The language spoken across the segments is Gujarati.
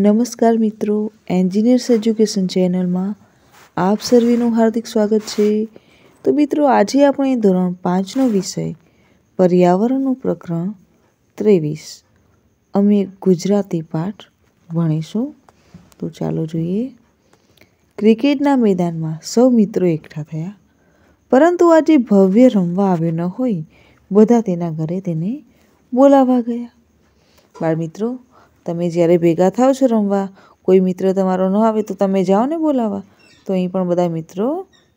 નમસ્કાર મિત્રો એન્જિનિયર્સ એજ્યુકેશન ચેનલમાં આપ સર્વેનું હાર્દિક સ્વાગત છે તો મિત્રો આજે આપણે ધોરણ પાંચનો વિષય પર્યાવરણનું પ્રકરણ ત્રેવીસ અમે ગુજરાતી પાઠ ભણીશું તો ચાલો જોઈએ ક્રિકેટના મેદાનમાં સૌ મિત્રો એકઠા થયા પરંતુ આજે ભવ્ય રમવા આવ્યો ન હોય બધા તેના ઘરે તેને બોલાવવા ગયા બાળમિત્રો મિત્રો તમે જ્યારે ભેગા થાવ છો રમવા કોઈ મિત્ર તમારો ન આવે તો તમે જાઓ ને બોલાવવા તો અહીં પણ બધા મિત્રો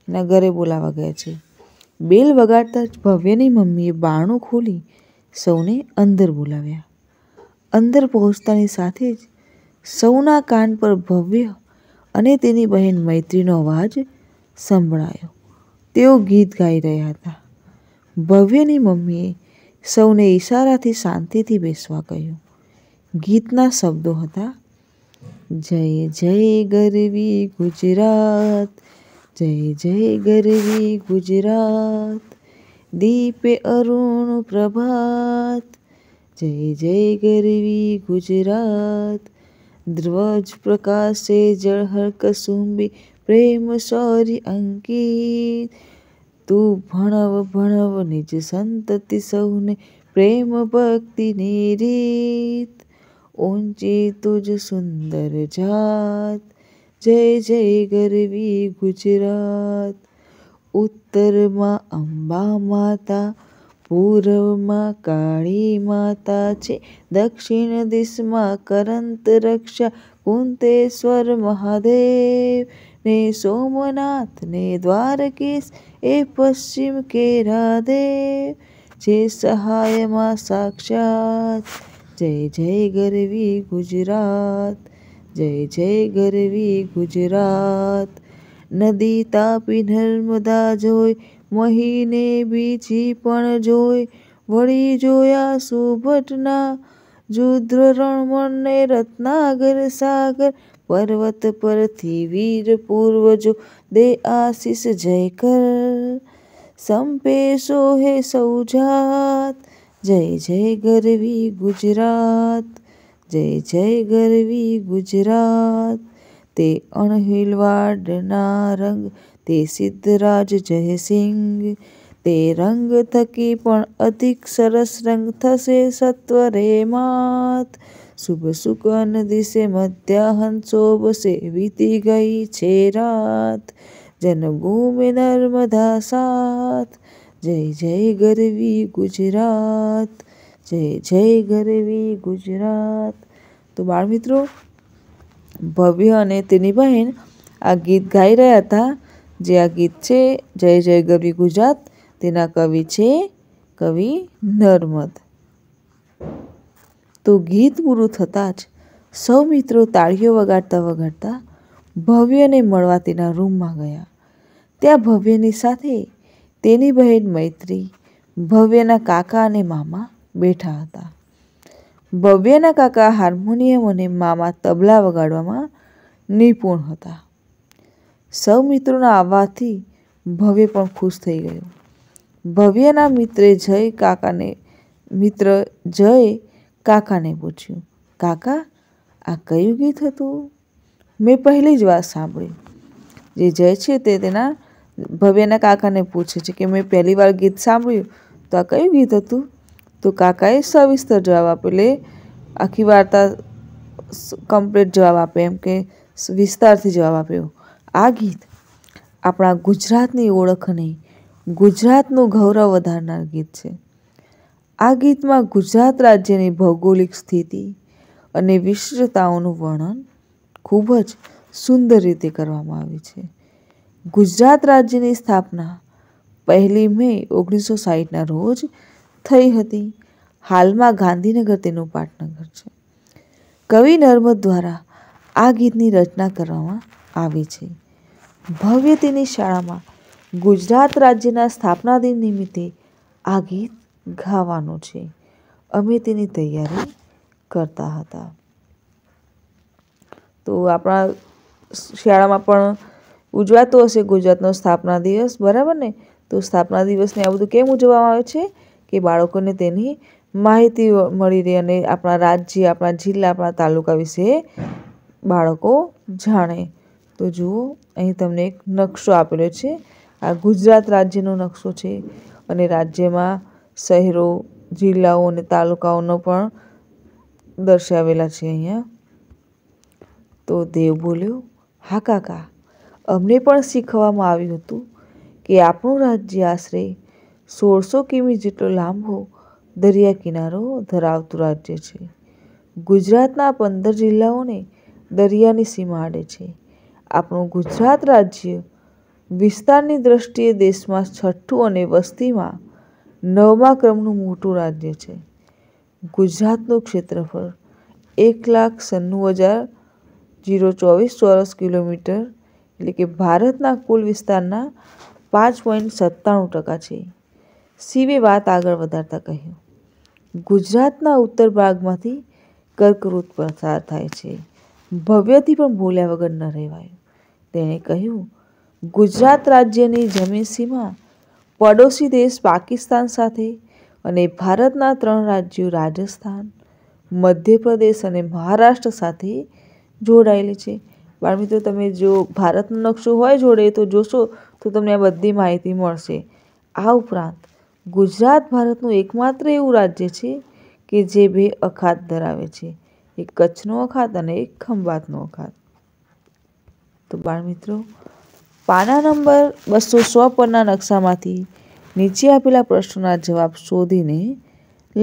એના ઘરે બોલાવા ગયા છે બેલ વગાડતા જ ભવ્યની મમ્મીએ બારણું ખોલી સૌને અંદર બોલાવ્યા અંદર પહોંચતાની સાથે જ સૌના કાન પર ભવ્ય અને તેની બહેન મૈત્રીનો અવાજ સંભળાયો તેઓ ગીત ગાઈ રહ્યા હતા ભવ્યની મમ્મીએ સૌને ઈશારાથી શાંતિથી બેસવા કહ્યું ગીતના શબ્દો હતા જય જય ગરવી ગુજરાત જય જય ગરવી ગુજરાત દીપે અરુણ પ્રભાત જય જય ગરવી ગુજરાત ધ્વજ પ્રકાશે જળહર કસુંબી પ્રેમ સૌરી અંકિત તું ભણવ ભણવ નિજ સંતતિ સૌને પ્રેમ ભક્તિની રીત ઊંચી તુજ સુંદર જાત જય જય ગરવી ગુજરાત ઉત્તરમાં અંબા માતા પૂર્વમાં કાળી માતા છે દક્ષિણ દિશમાં કરંત રક્ષા કુંતેશ્વર મહાદેવ ને સોમનાથ ને દ્વારકેશ એ પશ્ચિમ કેરાદેવ જે સહાયમાં સાક્ષાત જય જય ગરવી ગુજરાત જય જય ગરવી ગુજરાત નદી તાપી નર્મદા જોઈ મહીને બીજી પણ જોઈ વળી જોયા સુભટના જુદ્ર રણમણને રત્નાગર સાગર પર્વત પરથી વીર પૂર્વજો દે આશીષ જય કર સંપે સોહે સૌજાત જય જય ગરવી ગુજરાત જય જય ગરવી ગુજરાત તે અણહિલવાડના રંગ તે સિદ્ધરાજ જયસિંહ તે રંગ થકી પણ અધિક સરસ રંગ થશે સત્વરે માત શુભ સુકન દિશે મધ્યાહન શોભશે વીતી ગઈ છે રાત જન નર્મદા સાથ જય જય ગરવી ગુજરાત જય જય ગરવી ગુજરાત તો બાળ મિત્રો ભવ્ય અને તેની બહેન આ ગીત ગાઈ રહ્યા હતા જે આ ગીત છે જય જય ગરવી ગુજરાત તેના કવિ છે કવિ નર્મદ તો ગીત પૂરું થતાં જ સૌ મિત્રો તાળીઓ વગાડતા વગાડતા ભવ્યને મળવા તેના રૂમમાં ગયા ત્યાં ભવ્યની સાથે તેની બહેન મૈત્રી ભવ્યના કાકા અને મામા બેઠા હતા ભવ્યના કાકા હાર્મોનિયમ અને મામા તબલા વગાડવામાં નિપુણ હતા સૌ મિત્રોના આવવાથી ભવ્ય પણ ખુશ થઈ ગયો ભવ્યના મિત્રે જય કાકાને મિત્ર જય કાકાને પૂછ્યું કાકા આ કયું ગીત હતું મેં પહેલી જ વાર સાંભળી જે જય છે તે તેના ભવ્યના કાકાને પૂછે છે કે મેં પહેલી વાર ગીત સાંભળ્યું તો આ કયું ગીત હતું તો કાકાએ સવિસ્તર જવાબ આપ્યો એટલે આખી વાર્તા કમ્પ્લીટ જવાબ આપે એમ કે વિસ્તારથી જવાબ આપ્યો આ ગીત આપણા ગુજરાતની ઓળખ નહીં ગુજરાતનું ગૌરવ વધારનાર ગીત છે આ ગીતમાં ગુજરાત રાજ્યની ભૌગોલિક સ્થિતિ અને વિશિષ્ટતાઓનું વર્ણન ખૂબ જ સુંદર રીતે કરવામાં આવ્યું છે ગુજરાત રાજ્યની સ્થાપના પહેલી મે ઓગણીસો સાહીઠના રોજ થઈ હતી હાલમાં ગાંધીનગર તેનું પાટનગર છે કવિ નર્મદ દ્વારા આ ગીતની રચના કરવામાં આવી છે ભવ્ય તેની શાળામાં ગુજરાત રાજ્યના સ્થાપના દિન નિમિત્તે આ ગીત ગાવાનું છે અમે તેની તૈયારી કરતા હતા તો આપણા શાળામાં પણ ઉજવાતો હશે ગુજરાતનો સ્થાપના દિવસ બરાબર ને તો સ્થાપના દિવસને આ બધું કેમ ઉજવવામાં આવે છે કે બાળકોને તેની માહિતી મળી રહે અને આપણા રાજ્ય આપણા જિલ્લા આપણા તાલુકા વિશે બાળકો જાણે તો જુઓ અહીં તમને એક નકશો આપેલો છે આ ગુજરાત રાજ્યનો નકશો છે અને રાજ્યમાં શહેરો જિલ્લાઓ અને તાલુકાઓનો પણ દર્શાવેલા છે અહીંયા તો દેવ બોલ્યો હા કાકા અમને પણ શીખવામાં આવ્યું હતું કે આપણું રાજ્ય આશરે સોળસો કિમી જેટલો લાંબો દરિયા કિનારો ધરાવતું રાજ્ય છે ગુજરાતના પંદર જિલ્લાઓને દરિયાની સીમા આડે છે આપણું ગુજરાત રાજ્ય વિસ્તારની દ્રષ્ટિએ દેશમાં છઠ્ઠું અને વસ્તીમાં નવમા ક્રમનું મોટું રાજ્ય છે ગુજરાતનું ક્ષેત્રફળ એક લાખ સન્નું હજાર જીરો ચોવીસ ચોરસ કિલોમીટર એટલે કે ભારતના કુલ વિસ્તારના પાંચ પોઈન્ટ સત્તાણું ટકા છે શિવે વાત આગળ વધારતા કહ્યું ગુજરાતના ઉત્તર ભાગમાંથી કર્કવૃત પસાર થાય છે ભવ્યથી પણ ભૂલ્યા વગર ન રહેવાયું તેણે કહ્યું ગુજરાત રાજ્યની જમીન સીમા પડોશી દેશ પાકિસ્તાન સાથે અને ભારતના ત્રણ રાજ્યો રાજસ્થાન મધ્યપ્રદેશ અને મહારાષ્ટ્ર સાથે જોડાયેલી છે બાળ મિત્રો તમે જો ભારતનો નકશો હોય જોડે તો જોશો તો તમને આ બધી માહિતી મળશે આ ઉપરાંત ગુજરાત ભારતનું એકમાત્ર એવું રાજ્ય છે કે જે બે અખાત ધરાવે છે એક કચ્છનો અખાત અને એક ખંભાતનો અખાત તો બાળમિત્રો પાના નંબર બસો સો પરના નકશામાંથી નીચે આપેલા પ્રશ્નોના જવાબ શોધીને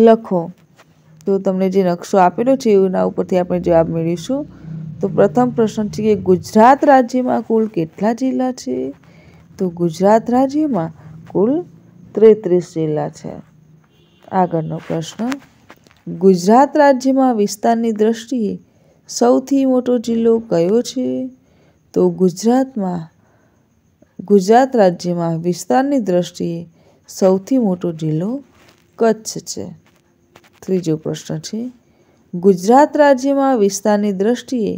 લખો તો તમને જે નકશો આપેલો છે એના ઉપરથી આપણે જવાબ મેળવીશું તો પ્રથમ પ્રશ્ન છે કે ગુજરાત રાજ્યમાં કુલ કેટલા જિલ્લા છે તો ગુજરાત રાજ્યમાં કુલ ત્રેત્રીસ જિલ્લા છે આગળનો પ્રશ્ન ગુજરાત રાજ્યમાં વિસ્તારની દ્રષ્ટિએ સૌથી મોટો જિલ્લો કયો છે તો ગુજરાતમાં ગુજરાત રાજ્યમાં વિસ્તારની દ્રષ્ટિએ સૌથી મોટો જિલ્લો કચ્છ છે ત્રીજો પ્રશ્ન છે ગુજરાત રાજ્યમાં વિસ્તારની દ્રષ્ટિએ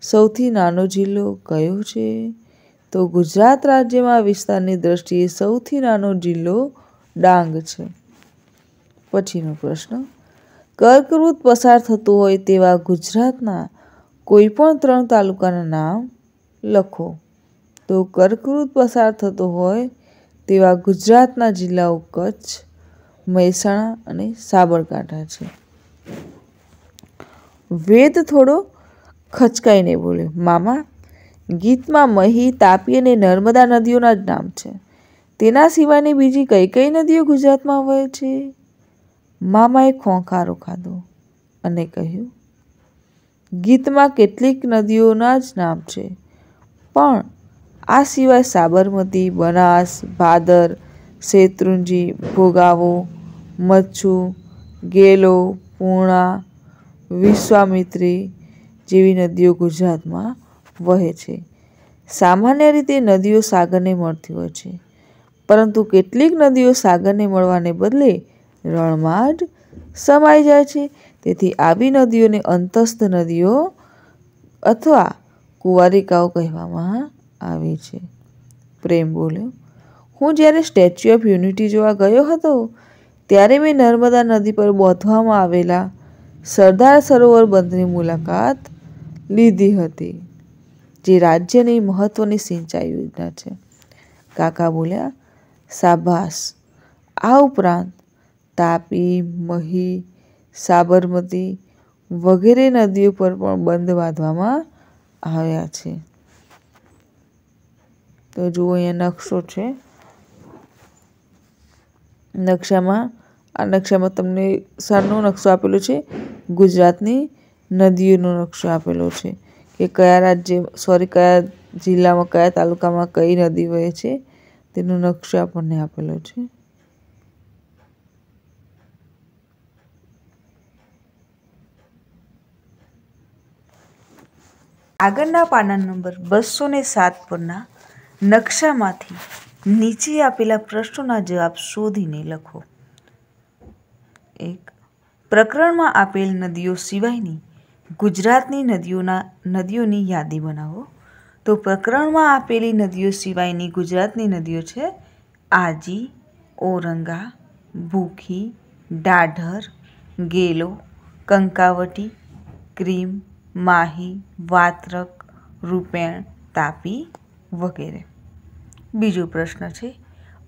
સૌથી નાનો જિલ્લો કયો છે તો ગુજરાત રાજ્યમાં વિસ્તારની દ્રષ્ટિએ સૌથી નાનો જિલ્લો ડાંગ છે પછીનો પ્રશ્ન કર્કવૃત પસાર થતું હોય તેવા ગુજરાતના કોઈપણ ત્રણ તાલુકાના નામ લખો તો કર્કવૃત પસાર થતો હોય તેવા ગુજરાતના જિલ્લાઓ કચ્છ મહેસાણા અને સાબરકાંઠા છે વેદ થોડો ખચકાઈને બોલ્યો મામા ગીતમાં મહી તાપી અને નર્મદા નદીઓના જ નામ છે તેના સિવાયની બીજી કઈ કઈ નદીઓ ગુજરાતમાં વહે છે મામાએ ખોંખારો ખાધો અને કહ્યું ગીતમાં કેટલીક નદીઓના જ નામ છે પણ આ સિવાય સાબરમતી બનાસ ભાદર શેત્રુંજી ભોગાવો મચ્છુ ગેલો પૂર્ણા વિશ્વામિત્રી જેવી નદીઓ ગુજરાતમાં વહે છે સામાન્ય રીતે નદીઓ સાગરને મળતી હોય છે પરંતુ કેટલીક નદીઓ સાગરને મળવાને બદલે રણમાં જ સમાઈ જાય છે તેથી આવી નદીઓને અંતસ્થ નદીઓ અથવા કુંવારિકાઓ કહેવામાં આવે છે પ્રેમ બોલ્યો હું જ્યારે સ્ટેચ્યુ ઓફ યુનિટી જોવા ગયો હતો ત્યારે મેં નર્મદા નદી પર બોંધવામાં આવેલા સરદાર સરોવર બંધની મુલાકાત લીધી હતી જે રાજ્યની મહત્ત્વની સિંચાઈ યોજના છે કાકા બોલ્યા સાભાસ આ ઉપરાંત તાપી મહી સાબરમતી વગેરે નદીઓ પર પણ બંધ બાંધવામાં આવ્યા છે તો જુઓ અહીંયા નકશો છે નકશામાં આ નકશામાં તમને સરનો નકશો આપેલો છે ગુજરાતની નદીઓનો નકશો આપેલો છે કે કયા રાજ્ય સોરી કયા જિલ્લામાં કયા તાલુકામાં કઈ નદી વહે છે તેનો નકશો આપણને આપેલો છે આગળના પાના નંબર બસો ને સાત પરના નકશામાંથી નીચે આપેલા પ્રશ્નોના જવાબ શોધીને લખો એક પ્રકરણમાં આપેલ નદીઓ સિવાયની ગુજરાતની નદીઓના નદીઓની યાદી બનાવો તો પ્રકરણમાં આપેલી નદીઓ સિવાયની ગુજરાતની નદીઓ છે આજી ઓરંગા ભૂખી ડાઢર ગેલો કંકાવટી ક્રીમ માહી વાત્રક રૂપેણ તાપી વગેરે બીજો પ્રશ્ન છે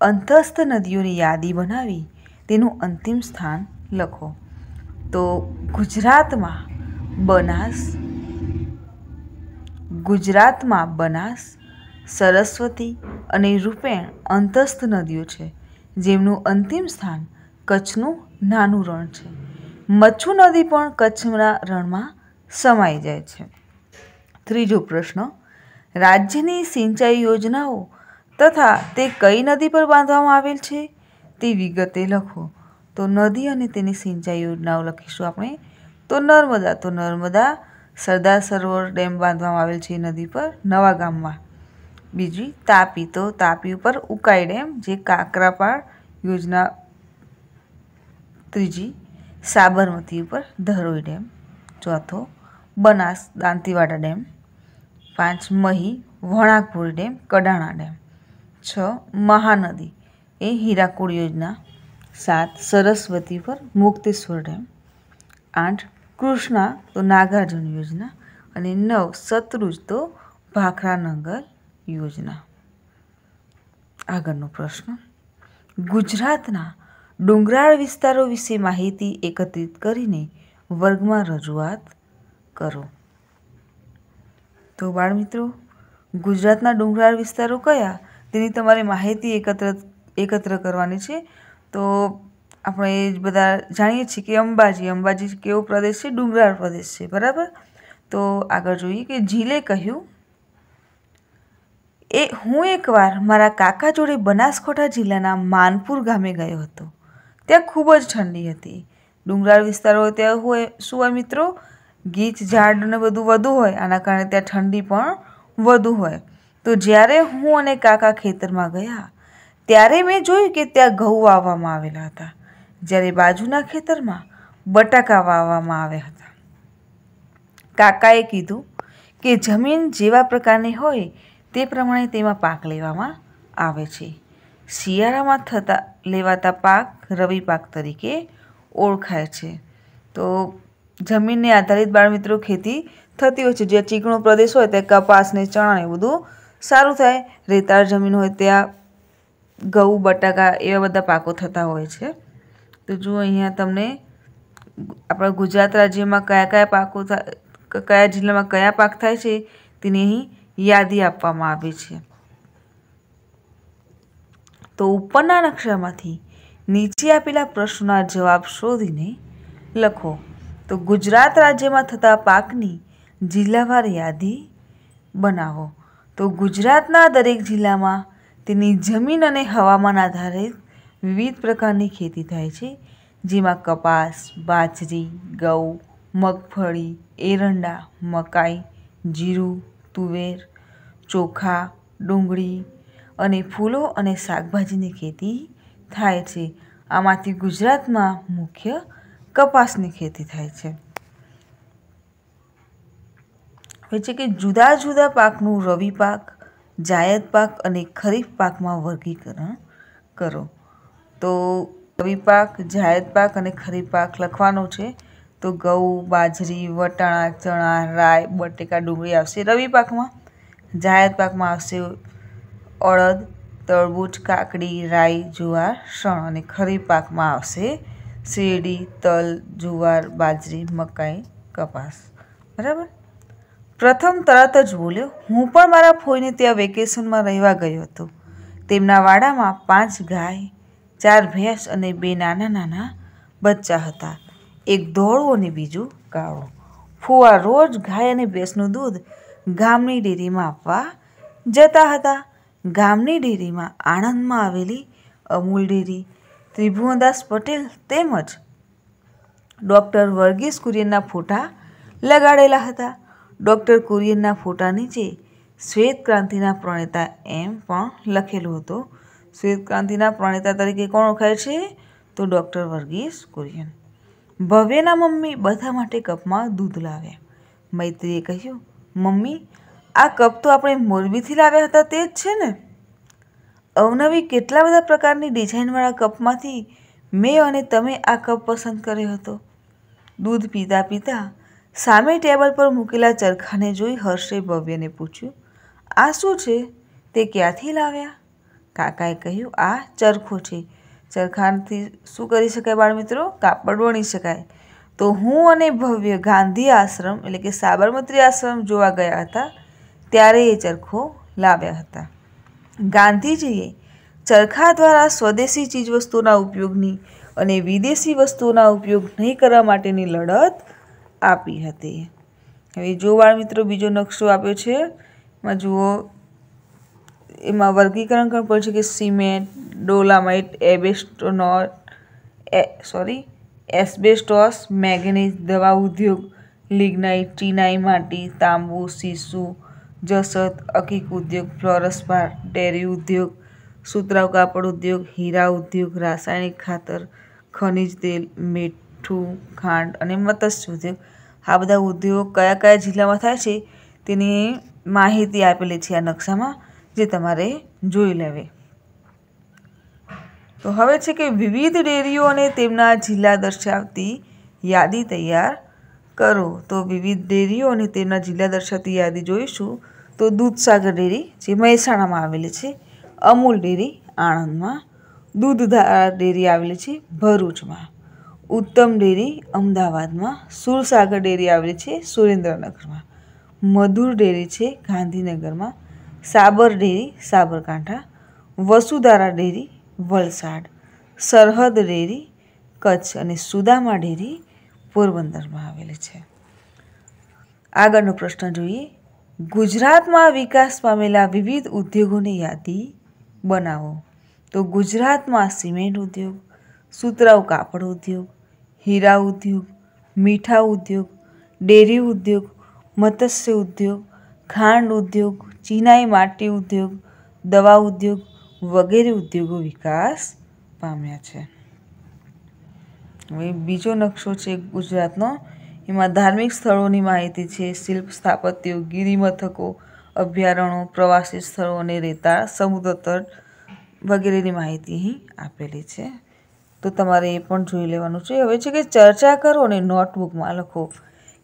અંતસ્થ નદીઓની યાદી બનાવી તેનું અંતિમ સ્થાન લખો તો ગુજરાતમાં બનાસ ગુજરાતમાં બનાસ સરસ્વતી અને રૂપેણ અંતસ્થ નદીઓ છે જેમનું અંતિમ સ્થાન કચ્છનું નાનું રણ છે મચ્છુ નદી પણ કચ્છના રણમાં સમાઈ જાય છે ત્રીજો પ્રશ્ન રાજ્યની સિંચાઈ યોજનાઓ તથા તે કઈ નદી પર બાંધવામાં આવેલ છે તે વિગતે લખો તો નદી અને તેની સિંચાઈ યોજનાઓ લખીશું આપણે તો નર્મદા તો નર્મદા સરદાર સરોવર ડેમ બાંધવામાં આવેલ છે નદી પર નવા ગામમાં બીજી તાપી તો તાપી ઉપર ઉકાઈ ડેમ જે કાકરાપાળ યોજના ત્રીજી સાબરમતી ઉપર ધરોઈ ડેમ ચોથો બનાસ દાંતીવાડા ડેમ પાંચ મહી વણાકપુર ડેમ કડાણા ડેમ છ મહાનદી એ હીરાકુડ યોજના સાત સરસ્વતી પર મુક્તેશ્વર ડેમ આઠ કૃષ્ણા તો નાગાર્જુન યોજના અને નવ શત્રુજ તો ભાખરા ભાખરાનગર યોજના આગળનો પ્રશ્ન ગુજરાતના ડુંગરાળ વિસ્તારો વિશે માહિતી એકત્રિત કરીને વર્ગમાં રજૂઆત કરો તો બાળમિત્રો ગુજરાતના ડુંગરાળ વિસ્તારો કયા તેની તમારે માહિતી એકત્ર એકત્ર કરવાની છે તો આપણે બધા જાણીએ છીએ કે અંબાજી અંબાજી કેવો પ્રદેશ છે ડુંગરાળ પ્રદેશ છે બરાબર તો આગળ જોઈએ કે ઝીલે કહ્યું એ હું એકવાર મારા કાકા જોડે બનાસકાંઠા જિલ્લાના માનપુર ગામે ગયો હતો ત્યાં ખૂબ જ ઠંડી હતી ડુંગરાળ વિસ્તારો ત્યાં હોય શું હોય મિત્રો ગીચ ઝાડ ને બધું વધુ હોય આના કારણે ત્યાં ઠંડી પણ વધુ હોય તો જ્યારે હું અને કાકા ખેતરમાં ગયા ત્યારે મેં જોયું કે ત્યાં ઘઉં વાવવામાં આવેલા હતા જ્યારે બાજુના ખેતરમાં બટાકા વાવવામાં આવ્યા હતા કાકાએ કીધું કે જમીન જેવા પ્રકારની હોય તે પ્રમાણે તેમાં પાક લેવામાં આવે છે શિયાળામાં થતા લેવાતા પાક રવિ પાક તરીકે ઓળખાય છે તો જમીનને આધારિત બાળમિત્રો ખેતી થતી હોય છે જે ચીકણો પ્રદેશ હોય ત્યાં કપાસને ને એ બધું સારું થાય રેતાળ જમીન હોય ત્યાં ઘઉં બટાકા એવા બધા પાકો થતા હોય છે તો જો અહીંયા તમને આપણા ગુજરાત રાજ્યમાં કયા કયા પાકો કયા જિલ્લામાં કયા પાક થાય છે તેની અહીં યાદી આપવામાં આવી છે તો ઉપરના નકશામાંથી નીચે આપેલા પ્રશ્નોના જવાબ શોધીને લખો તો ગુજરાત રાજ્યમાં થતા પાકની જિલ્લાવાર યાદી બનાવો તો ગુજરાતના દરેક જિલ્લામાં તેની જમીન અને હવામાન આધારિત વિવિધ પ્રકારની ખેતી થાય છે જેમાં કપાસ બાજરી ગઉં મગફળી એરંડા મકાઈ જીરું તુવેર ચોખા ડુંગળી અને ફૂલો અને શાકભાજીની ખેતી થાય છે આમાંથી ગુજરાતમાં મુખ્ય કપાસની ખેતી થાય છે હવે છે કે જુદા જુદા પાકનું રવિ પાક જાયદ પાક અને ખરીફ પાકમાં વર્ગીકરણ કરો તો રવિ પાક જાયદ પાક અને ખરીફ પાક લખવાનો છે તો ઘઉં બાજરી વટાણા ચણા રાય બટેકા ડુંગળી આવશે રવિ પાકમાં જાહેર પાકમાં આવશે અડદ તરબૂચ કાકડી રાઈ જુવાર શણ અને ખરીફ પાકમાં આવશે શેરડી તલ જુવાર બાજરી મકાઈ કપાસ બરાબર પ્રથમ તરત જ બોલ્યો હું પણ મારા ફોઈને ત્યાં વેકેશનમાં રહેવા ગયો હતો તેમના વાડામાં પાંચ ગાય ચાર ભેંસ અને બે નાના નાના બચ્ચા હતા એક ધોળું અને બીજું કાળું ફુવા રોજ ગાય અને ભેંસનું દૂધ ગામની ડેરીમાં આપવા જતા હતા ગામની ડેરીમાં આણંદમાં આવેલી અમૂલ ડેરી ત્રિભુવનદાસ પટેલ તેમજ ડૉક્ટર વર્ગીસ કુરિયનના ફોટા લગાડેલા હતા ડૉક્ટર કુરિયનના ફોટા નીચે શ્વેત ક્રાંતિના પ્રણેતા એમ પણ લખેલું હતું શ્વેત ક્રાંતિના પ્રણેતા તરીકે કોણ ઓળખાય છે તો ડૉક્ટર વર્ગીસ કુરિયન ભવ્યના મમ્મી બધા માટે કપમાં દૂધ લાવ્યા મૈત્રીએ કહ્યું મમ્મી આ કપ તો આપણે મોરબીથી લાવ્યા હતા તે જ છે ને અવનવી કેટલા બધા પ્રકારની ડિઝાઇનવાળા કપમાંથી મેં અને તમે આ કપ પસંદ કર્યો હતો દૂધ પીતા પીતા સામે ટેબલ પર મૂકેલા ચરખાને જોઈ હર્ષે ભવ્યને પૂછ્યું આ શું છે તે ક્યાંથી લાવ્યા કાકાએ કહ્યું આ ચરખો છે ચરખાથી શું કરી શકાય બાળમિત્રો કાપડ વણી શકાય તો હું અને ભવ્ય ગાંધી આશ્રમ એટલે કે સાબરમતી આશ્રમ જોવા ગયા હતા ત્યારે એ ચરખો લાવ્યા હતા ગાંધીજીએ ચરખા દ્વારા સ્વદેશી ચીજવસ્તુના ઉપયોગની અને વિદેશી વસ્તુઓના ઉપયોગ નહીં કરવા માટેની લડત આપી હતી હવે જો બાળમિત્રો બીજો નકશો આપ્યો છે એમાં જુઓ એમાં વર્ગીકરણ કરવું પડશે કે સિમેન્ટ ડોલામાઇટ એબેસ્ટોનોટ એ સોરી એસ્બેસ્ટોસ મેગ્નેઝ દવા ઉદ્યોગ લિગ્નાઇટ ચીનાઈ માટી તાંબુ સીસુ જસત અકીક ઉદ્યોગ ફ્લોરસભાર ડેરી ઉદ્યોગ સુતરાવ કાપડ ઉદ્યોગ હીરા ઉદ્યોગ રાસાયણિક ખાતર ખનિજ તેલ મીઠું ખાંડ અને મત્સ્ય ઉદ્યોગ આ બધા ઉદ્યોગ કયા કયા જિલ્લામાં થાય છે તેની માહિતી આપેલી છે આ નકશામાં જે તમારે જોઈ લેવી તો હવે છે કે વિવિધ ડેરીઓ અને તેમના જિલ્લા દર્શાવતી યાદી તૈયાર કરો તો વિવિધ ડેરીઓ અને તેમના જિલ્લા દર્શાવતી યાદી જોઈશું તો દૂધસાગર ડેરી જે મહેસાણામાં આવેલી છે અમૂલ ડેરી આણંદમાં દૂધધારા ડેરી આવેલી છે ભરૂચમાં ઉત્તમ ડેરી અમદાવાદમાં સુરસાગર ડેરી આવેલી છે સુરેન્દ્રનગરમાં મધુર ડેરી છે ગાંધીનગરમાં Sabar dairy Sabarkantha Vasudhara dairy Valsad Sarhad dairy Kutch અને સુદામા ડેરી પોરબંદરમાં આવેલી છે આગળનો પ્રશ્ન જોઈએ ગુજરાતમાં વિકાસ પામેલા વિવિધ ઉદ્યોગોની યાદી બનાવો તો ગુજરાતમાં સિમેન્ટ ઉદ્યોગ સુતરાઉ કાપડ ઉદ્યોગ હીરા ઉદ્યોગ મીઠા ઉદ્યોગ ડેરી ઉદ્યોગ મત્સ્ય ઉદ્યોગ ખાંડ ઉદ્યોગ ચીનાઈ માટી ઉદ્યોગ દવા ઉદ્યોગ વગેરે ઉદ્યોગો વિકાસ પામ્યા છે હવે બીજો નકશો છે ગુજરાતનો એમાં ધાર્મિક સ્થળોની માહિતી છે શિલ્પ સ્થાપત્યો ગિરિમથકો અભયારણ્યો પ્રવાસી સ્થળો અને રેતાળ સમુદ્ર તટ વગેરેની માહિતી અહીં આપેલી છે તો તમારે એ પણ જોઈ લેવાનું છે હવે છે કે ચર્ચા કરો અને નોટબુકમાં લખો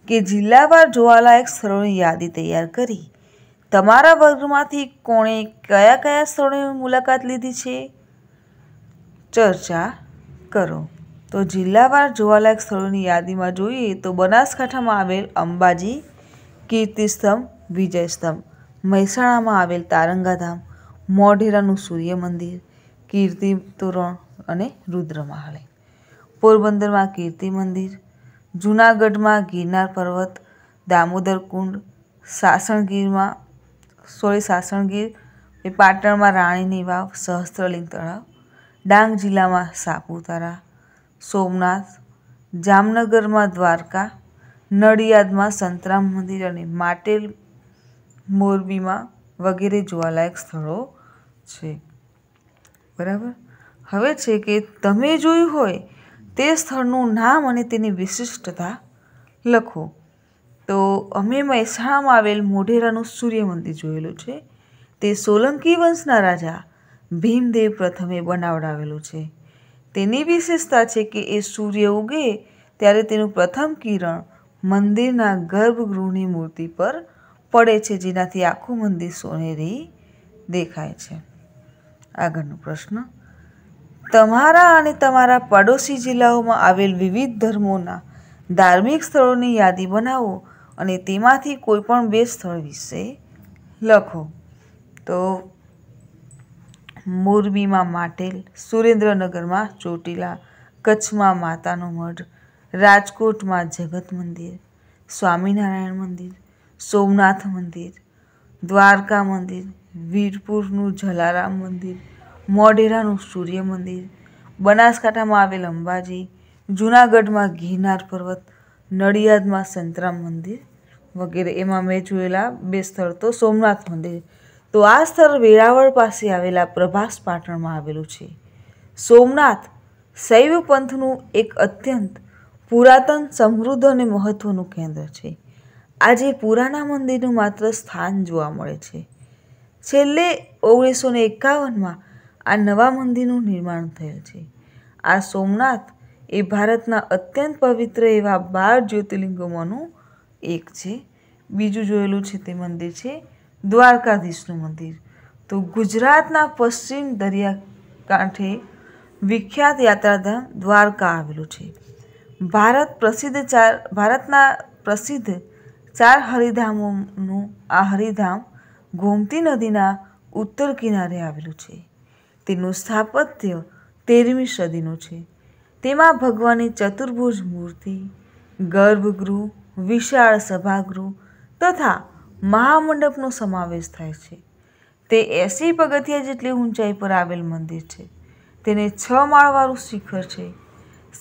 કે જિલ્લાવાર જોવાલાયક સ્થળોની યાદી તૈયાર કરી તમારા વર્ગમાંથી કોણે કયા કયા સ્થળોએ મુલાકાત લીધી છે ચર્ચા કરો તો જિલ્લાવાર જોવાલાયક સ્થળોની યાદીમાં જોઈએ તો બનાસકાંઠામાં આવેલ અંબાજી કીર્તિસ્તંભ વિજયસ્તંભ મહેસાણામાં આવેલ તારંગાધામ મોઢેરાનું સૂર્ય મંદિર કીર્તિ તોરણ અને રુદ્રમહાલય પોરબંદરમાં કીર્તિ મંદિર જૂનાગઢમાં ગિરનાર પર્વત દામોદર કુંડ સાસણગીરમાં સોળી સાસણગીર એ પાટણમાં રાણીની વાવ સહસ્ત્રલિંગ તળાવ ડાંગ જિલ્લામાં સાપુતારા સોમનાથ જામનગરમાં દ્વારકા નડિયાદમાં સંતરામ મંદિર અને માટેલ મોરબીમાં વગેરે જોવાલાયક સ્થળો છે બરાબર હવે છે કે તમે જોયું હોય તે સ્થળનું નામ અને તેની વિશિષ્ટતા લખો તો અમે મહેસાણામાં આવેલ મોઢેરાનું સૂર્ય મંદિર જોયેલું છે તે સોલંકી વંશના રાજા ભીમદેવ પ્રથમે બનાવડાવેલું છે તેની વિશેષતા છે કે એ સૂર્ય ઉગે ત્યારે તેનું પ્રથમ કિરણ મંદિરના ગર્ભગૃહની મૂર્તિ પર પડે છે જેનાથી આખું મંદિર સોનેરી દેખાય છે આગળનો પ્રશ્ન તમારા અને તમારા પડોશી જિલ્લાઓમાં આવેલ વિવિધ ધર્મોના ધાર્મિક સ્થળોની યાદી બનાવો અને તેમાંથી કોઈપણ બે સ્થળ વિશે લખો તો મોરબીમાં માટેલ સુરેન્દ્રનગરમાં ચોટીલા કચ્છમાં માતાનો મઢ રાજકોટમાં જગત મંદિર સ્વામિનારાયણ મંદિર સોમનાથ મંદિર દ્વારકા મંદિર વીરપુરનું જલારામ મંદિર મોઢેરાનું સૂર્ય મંદિર બનાસકાંઠામાં આવેલ અંબાજી જૂનાગઢમાં ગિરનાર પર્વત નડિયાદમાં સંતરામ મંદિર વગેરે એમાં મેં જોયેલા બે સ્થળ તો સોમનાથ મંદિર તો આ સ્થળ વેરાવળ પાસે આવેલા પ્રભાસ પાટણમાં આવેલું છે સોમનાથ શૈવ પંથનું એક અત્યંત પુરાતન સમૃદ્ધ અને મહત્ત્વનું કેન્દ્ર છે આજે પુરાના મંદિરનું માત્ર સ્થાન જોવા મળે છે છેલ્લે ઓગણીસો ને એકાવનમાં આ નવા મંદિરનું નિર્માણ થયેલ છે આ સોમનાથ એ ભારતના અત્યંત પવિત્ર એવા બાર જ્યોતિર્લિંગોમાંનું એક છે બીજું જોયેલું છે તે મંદિર છે દ્વારકાધીશનું મંદિર તો ગુજરાતના પશ્ચિમ દરિયાકાંઠે વિખ્યાત યાત્રાધામ દ્વારકા આવેલું છે ભારત પ્રસિદ્ધ ચાર ભારતના પ્રસિદ્ધ ચાર હરિધામોનું આ હરિધામ ગોમતી નદીના ઉત્તર કિનારે આવેલું છે તેનું સ્થાપત્ય તેરમી સદીનું છે તેમાં ભગવાનની ચતુર્ભુજ મૂર્તિ ગર્ભગૃહ વિશાળ સભાગૃહ તથા મહામંડપનો સમાવેશ થાય છે તે એસી પગથિયા જેટલી ઊંચાઈ પર આવેલ મંદિર છે તેને છ માળવાળું શિખર છે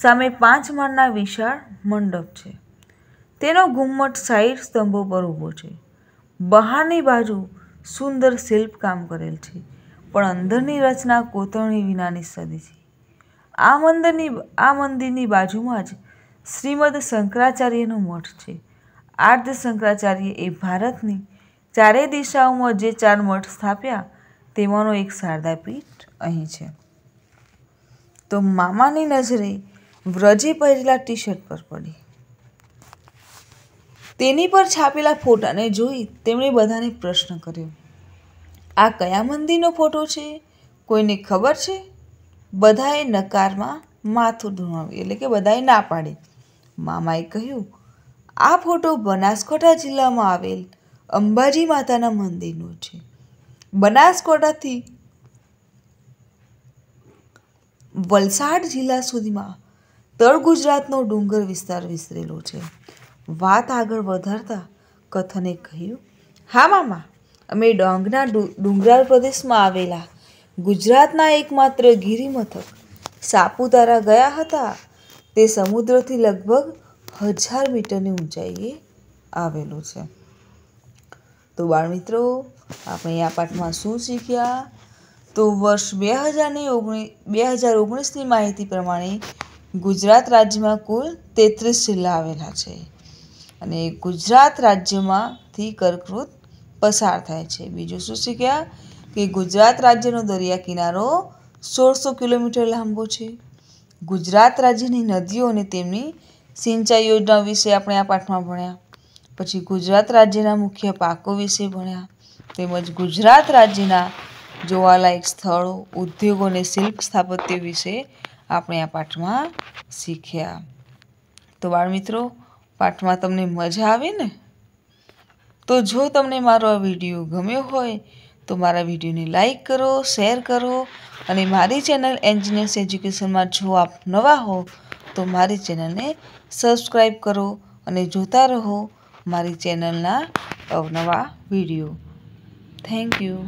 સામે પાંચ માળના વિશાળ મંડપ છે તેનો ઘુમ્મટ સાઈડ સ્તંભો પર ઊભો છે બહારની બાજુ સુંદર શિલ્પકામ કરેલ છે પણ અંદરની રચના કોતરણી વિનાની સદી છે આ મંદિરની આ મંદિરની બાજુમાં જ શ્રીમદ શંકરાચાર્યનો મઠ છે આર્ધ શંકરાચાર્ય એ ભારતની ચારેય દિશાઓમાં જે ચાર મઠ સ્થાપ્યા તેમાંનો એક શારદાપીઠ અહીં છે તો મામાની નજરે વ્રજે પહેરેલા ટી શર્ટ પર પડી તેની પર છાપેલા ફોટાને જોઈ તેમણે બધાને પ્રશ્ન કર્યો આ કયા મંદિરનો ફોટો છે કોઈને ખબર છે બધાએ નકારમાં માથું ધૂણાવ્યું એટલે કે બધાએ ના પાડી મામાએ કહ્યું આ ફોટો બનાસકાંઠા જિલ્લામાં આવેલ અંબાજી માતાના મંદિરનો છે બનાસકાંઠાથી વલસાડ જિલ્લા સુધીમાં તળ ગુજરાતનો ડુંગર વિસ્તાર વિસ્તરેલો છે વાત આગળ વધારતા કથને કહ્યું હા મામા અમે ડોંગના ડુંગરાળ પ્રદેશમાં આવેલા ગુજરાતના એકમાત્ર ગિરિમથક સાપુતારા ગયા હતા તે સમુદ્રથી લગભગ હજાર મીટરની ઊંચાઈએ આવેલું છે તો બાળ મિત્રો આપણે આ પાઠમાં શું શીખ્યા તો વર્ષ બે હજારની ઓગણી બે હજાર ઓગણીસની માહિતી પ્રમાણે ગુજરાત રાજ્યમાં કુલ તેત્રીસ જિલ્લા આવેલા છે અને ગુજરાત રાજ્યમાંથી કર્કવૃત પસાર થાય છે બીજું શું શીખ્યા કે ગુજરાત રાજ્યનો દરિયા કિનારો સોળસો કિલોમીટર લાંબો છે ગુજરાત રાજ્યની નદીઓ અને તેમની સિંચાઈ યોજના વિશે આપણે આ પાઠમાં ભણ્યા પછી ગુજરાત રાજ્યના મુખ્ય પાકો વિશે ભણ્યા તેમજ ગુજરાત રાજ્યના જોવાલાયક સ્થળો ઉદ્યોગો અને શિલ્પ સ્થાપત્ય વિશે આપણે આ પાઠમાં શીખ્યા તો બાળમિત્રો પાઠમાં તમને મજા આવે ને તો જો તમને મારો આ વિડીયો ગમ્યો હોય તો મારા વિડીયોને લાઇક કરો શેર કરો અને મારી ચેનલ એન્જિનિયર્સ એજ્યુકેશનમાં જો આપ નવા હો તો મારી ચેનલને સબસ્ક્રાઈબ કરો અને જોતા રહો મારી ચેનલના અવનવા વિડીયો થેન્ક યુ